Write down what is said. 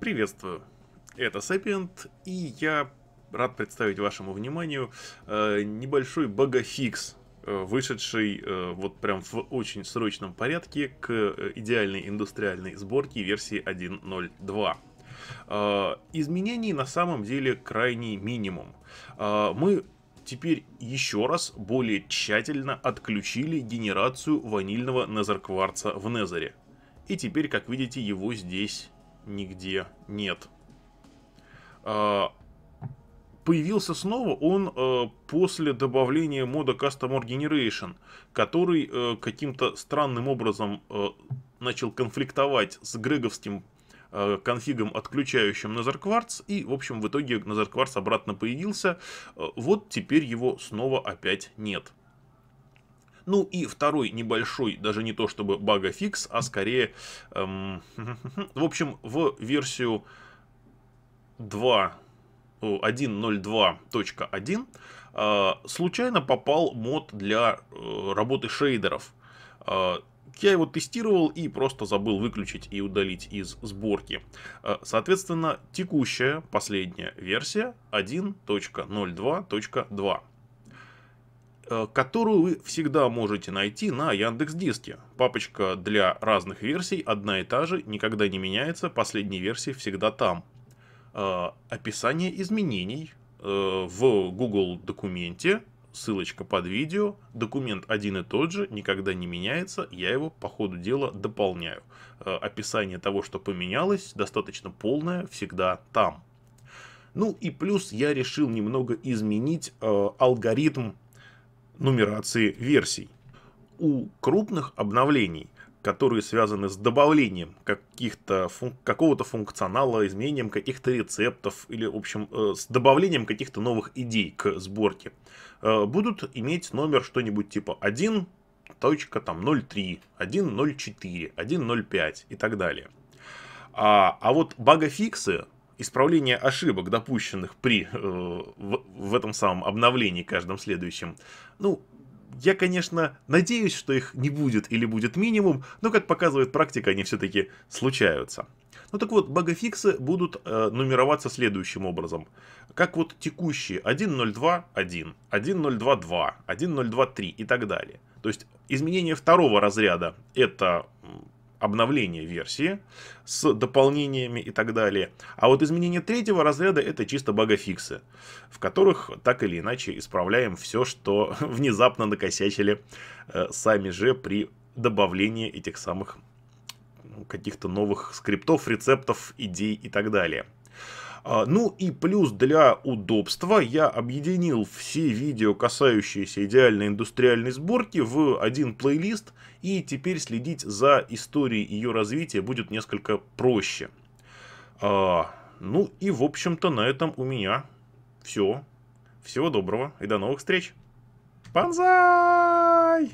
Приветствую, это Sapient, и я рад представить вашему вниманию э, небольшой багафикс, э, вышедший э, вот прям в очень срочном порядке к э, идеальной индустриальной сборке версии 1.0.2. Э, изменений на самом деле крайний минимум. Э, мы теперь еще раз более тщательно отключили генерацию ванильного незеркварца в Незере. И теперь, как видите, его здесь нигде нет. А, появился снова он э, после добавления мода Custom Customer Generation, который э, каким-то странным образом э, начал конфликтовать с греговским конфигом, отключающим Netherquartz, и, в общем, в итоге Netherquartz обратно появился. Вот теперь его снова опять нет. Ну и второй небольшой, даже не то чтобы бага-фикс, а скорее... Эм, в общем, в версию 2... 1.02.1 э, случайно попал мод для э, работы шейдеров. Э, я его тестировал и просто забыл выключить и удалить из сборки. А, соответственно, текущая, последняя версия 1.02.2. Э, которую вы всегда можете найти на Яндекс Диске. Папочка для разных версий одна и та же, никогда не меняется, последние версии всегда там. Э, описание изменений э, в Google документе, ссылочка под видео, документ один и тот же, никогда не меняется, я его по ходу дела дополняю. Описание того, что поменялось, достаточно полное, всегда там. Ну и плюс я решил немного изменить алгоритм нумерации версий. У крупных обновлений, которые связаны с добавлением каких-то функ- какого-то функционала, изменением каких-то рецептов или, в общем, э, с добавлением каких-то новых идей к сборке, э, будут иметь номер что-нибудь типа 1, точка там 0.3, 1.04, 1.05 и так далее. А, а вот багофиксы исправление ошибок, допущенных при э, в, в этом самом обновлении каждом следующем, ну, я, конечно, надеюсь, что их не будет или будет минимум, но, как показывает практика, они все-таки случаются. Ну так вот, багафиксы будут э, нумероваться следующим образом. Как вот текущие 1.0.2.1, 1.0.2.2, 1.0.2.3 и так далее. То есть изменение второго разряда это обновление версии с дополнениями и так далее. А вот изменение третьего разряда это чисто багафиксы, в которых так или иначе исправляем все, что внезапно накосячили э, сами же при добавлении этих самых ну, каких-то новых скриптов, рецептов, идей и так далее. А, ну и плюс для удобства я объединил все видео, касающиеся идеальной индустриальной сборки, в один плейлист, и теперь следить за историей ее развития будет несколько проще. А, ну и, в общем-то, на этом у меня все. Всего доброго и до новых встреч. Банзай!